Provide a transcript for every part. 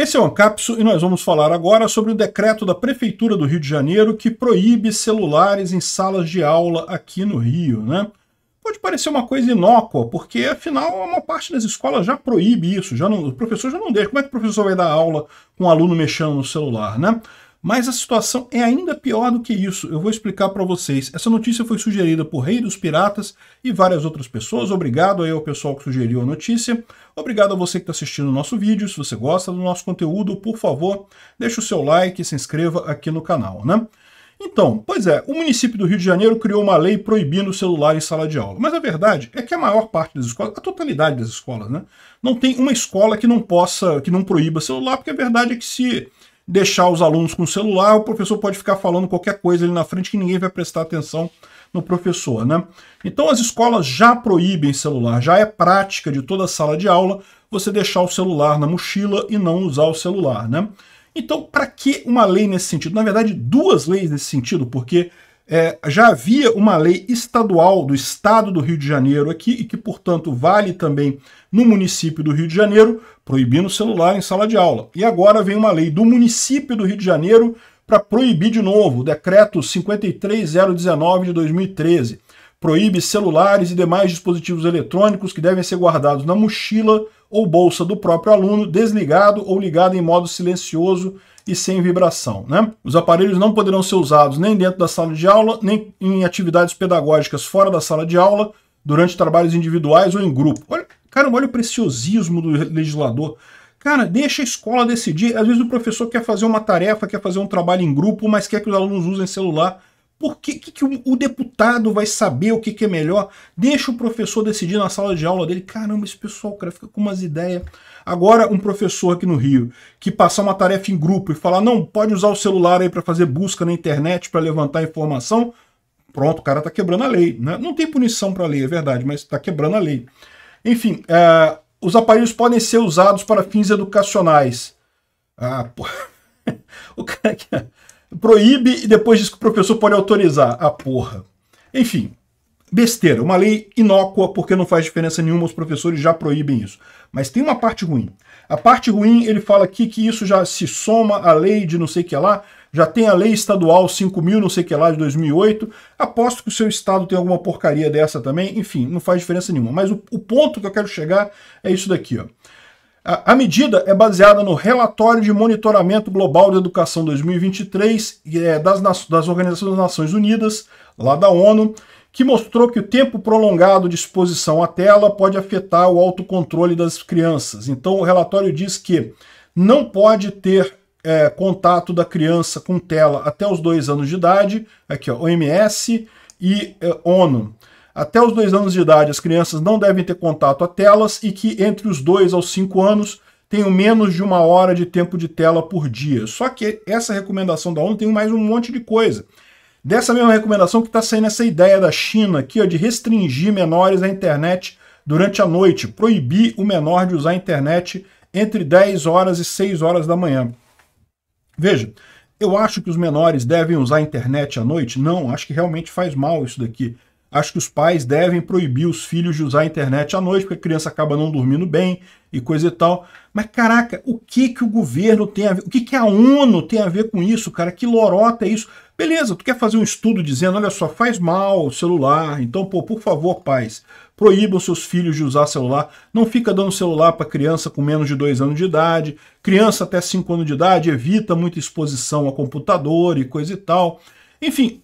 Esse é o Ancapsu e nós vamos falar agora sobre o decreto da Prefeitura do Rio de Janeiro que proíbe celulares em salas de aula aqui no Rio, né? Pode parecer uma coisa inócua, porque afinal uma parte das escolas já proíbe isso, já não, o professor já não deixa. Como é que o professor vai dar aula com o um aluno mexendo no celular, né? Mas a situação é ainda pior do que isso. Eu vou explicar para vocês. Essa notícia foi sugerida por Rei dos Piratas e várias outras pessoas. Obrigado aí ao pessoal que sugeriu a notícia. Obrigado a você que está assistindo o nosso vídeo. Se você gosta do nosso conteúdo, por favor, deixa o seu like e se inscreva aqui no canal, né? Então, pois é, o município do Rio de Janeiro criou uma lei proibindo o celular em sala de aula. Mas a verdade é que a maior parte das escolas, a totalidade das escolas, né? Não tem uma escola que não possa, que não proíba celular, porque a verdade é que se deixar os alunos com o celular, o professor pode ficar falando qualquer coisa ali na frente que ninguém vai prestar atenção no professor, né? Então as escolas já proíbem celular, já é prática de toda sala de aula você deixar o celular na mochila e não usar o celular, né? Então, para que uma lei nesse sentido? Na verdade, duas leis nesse sentido, porque é, já havia uma lei estadual do estado do Rio de Janeiro aqui, e que, portanto, vale também no município do Rio de Janeiro, proibindo o celular em sala de aula. E agora vem uma lei do município do Rio de Janeiro para proibir de novo, o decreto 53019 de 2013. Proíbe celulares e demais dispositivos eletrônicos que devem ser guardados na mochila ou bolsa do próprio aluno, desligado ou ligado em modo silencioso e sem vibração. Né? Os aparelhos não poderão ser usados nem dentro da sala de aula, nem em atividades pedagógicas fora da sala de aula, durante trabalhos individuais ou em grupo. Olha, cara, olha o preciosismo do legislador. Cara, deixa a escola decidir. Às vezes o professor quer fazer uma tarefa, quer fazer um trabalho em grupo, mas quer que os alunos usem celular por que, que, que o, o, deputado vai saber o que, que é melhor? Deixa o professor decidir na sala de aula dele. Caramba, esse pessoal, cara, fica com umas ideias. Agora, um professor aqui no Rio que passar uma tarefa em grupo e falar: não, pode usar o celular aí para fazer busca na internet, para levantar informação. Pronto, o cara tá quebrando a lei. Né? Não tem punição para a lei, é verdade, mas está quebrando a lei. Enfim, é, os aparelhos podem ser usados para fins educacionais. Ah, pô. o cara que proíbe e depois diz que o professor pode autorizar. A ah, porra. Enfim, besteira, uma lei inócua porque não faz diferença nenhuma, os professores já proíbem isso. Mas tem uma parte ruim. A parte ruim, ele fala aqui que isso já se soma à lei de não sei que lá, já tem a lei estadual 5000 não sei que lá de 2008. Aposto que o seu estado tem alguma porcaria dessa também, enfim, não faz diferença nenhuma. Mas o, o ponto que eu quero chegar é isso daqui, ó. A, medida é baseada no relatório de monitoramento global de educação 2023 é das, das Organizações das Nações Unidas, lá da ONU, que mostrou que o tempo prolongado de exposição à tela pode afetar o autocontrole das crianças. Então, o relatório diz que não pode ter é, contato da criança com tela até os dois anos de idade, aqui, ó, OMS e é, ONU. Até os dois anos de idade, as crianças não devem ter contato a telas e que entre os dois aos cinco anos tenham menos de uma hora de tempo de tela por dia. Só que essa recomendação da ONU tem mais um monte de coisa. Dessa mesma recomendação que está saindo essa ideia da China aqui ó, de restringir menores à internet durante a noite, proibir o menor de usar a internet entre 10 horas e 6 horas da manhã. Veja, eu acho que os menores devem usar a internet à noite? Não, acho que realmente faz mal isso daqui. Acho que os pais devem proibir os filhos de usar a internet à noite, porque a criança acaba não dormindo bem e coisa e tal. Mas caraca, o que que o governo tem a ver, o que que a ONU tem a ver com isso, cara? Que lorota é isso? Beleza, tu quer fazer um estudo dizendo, olha só, faz mal o celular, então, pô, por favor, pais, proíbam seus filhos de usar celular, não fica dando celular para criança com menos de 2 anos de idade, criança até 5 anos de idade, evita muita exposição a computador e coisa e tal. Enfim,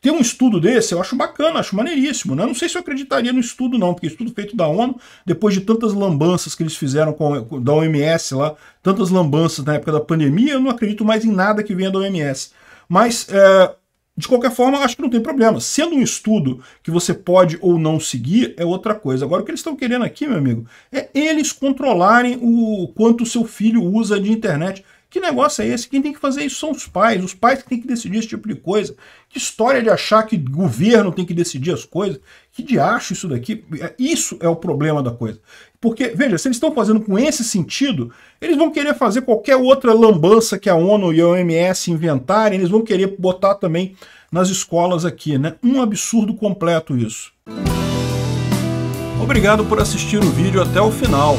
ter um estudo desse eu acho bacana, acho maneiríssimo. Né? Não sei se eu acreditaria no estudo, não, porque estudo feito da ONU, depois de tantas lambanças que eles fizeram com, da OMS lá, tantas lambanças na época da pandemia, eu não acredito mais em nada que venha da OMS. Mas, é, de qualquer forma, acho que não tem problema. Sendo um estudo que você pode ou não seguir, é outra coisa. Agora, o que eles estão querendo aqui, meu amigo, é eles controlarem o quanto o seu filho usa de internet. Que negócio é esse? Quem tem que fazer isso são os pais. Os pais que têm que decidir esse tipo de coisa. Que história de achar que governo tem que decidir as coisas. Que diacho isso daqui? É, isso é o problema da coisa. Porque, veja, se eles estão fazendo com esse sentido, eles vão querer fazer qualquer outra lambança que a ONU e a OMS inventarem, eles vão querer botar também nas escolas aqui, né? Um absurdo completo isso. Obrigado por assistir o vídeo até o final.